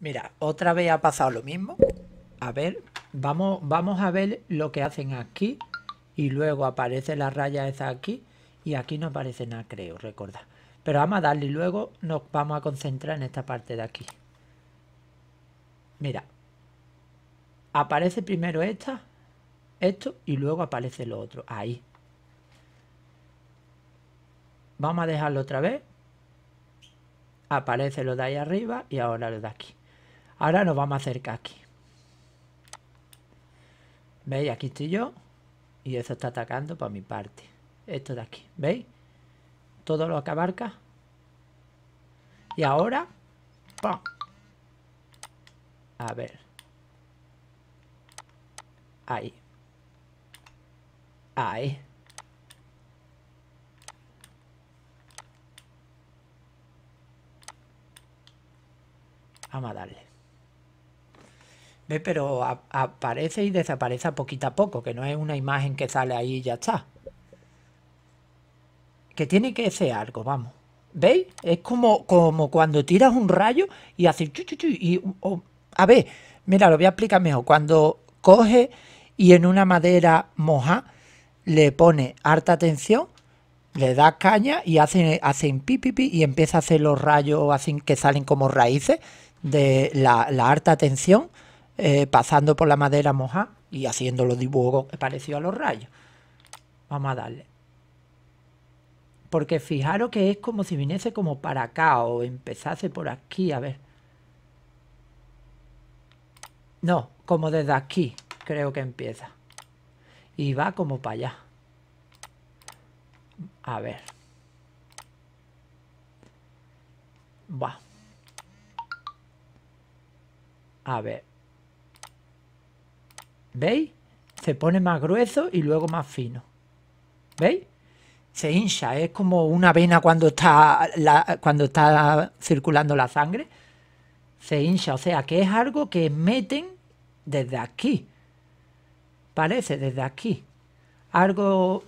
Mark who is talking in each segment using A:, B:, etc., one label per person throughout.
A: Mira, otra vez ha pasado lo mismo. A ver, vamos, vamos a ver lo que hacen aquí. Y luego aparece la raya esa aquí. Y aquí no aparece nada, creo, recordad. Pero vamos a darle y luego nos vamos a concentrar en esta parte de aquí. Mira. Aparece primero esta, esto y luego aparece lo otro. Ahí. Vamos a dejarlo otra vez. Aparece lo de ahí arriba y ahora lo de aquí. Ahora nos vamos a acercar aquí. ¿Veis? Aquí estoy yo. Y eso está atacando por mi parte. Esto de aquí. ¿Veis? Todo lo que abarca. Y ahora... A ver. Ahí. Ahí. Vamos a darle. ¿Ves? Pero aparece y desaparece poquito a poco, que no es una imagen que sale ahí y ya está. Que tiene que ser algo, vamos. ¿Veis? Es como, como cuando tiras un rayo y haces y... a ver, mira, lo voy a explicar mejor. Cuando coge y en una madera moja le pone harta tensión, le da caña y hacen, hacen pipipi y empieza a hacer los rayos que salen como raíces de la, la, harta tensión eh, pasando por la madera moja y haciendo los dibujos pareció a los rayos. Vamos a darle. Porque fijaros que es como si viniese como para acá o empezase por aquí, a ver. No, como desde aquí creo que empieza. Y va como para allá. A ver. Va. A ver. ¿Veis? Se pone más grueso y luego más fino. ¿Veis? Se hincha, es como una vena cuando está, cuando está circulando la sangre. Se hincha, o sea que es algo que meten desde aquí. Parece, desde aquí. Algo,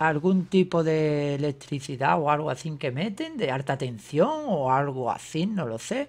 A: algún tipo de electricidad o algo así que meten, de alta tensión o algo así, no lo sé.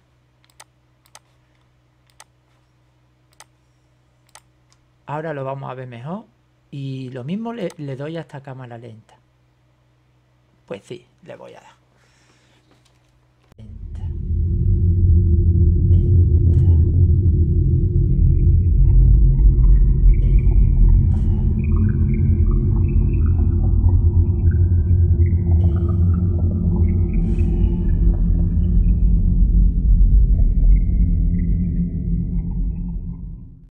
A: Ahora lo vamos a ver mejor. Y lo mismo le, doy a esta cámara lenta. Pues sí, le voy a dar.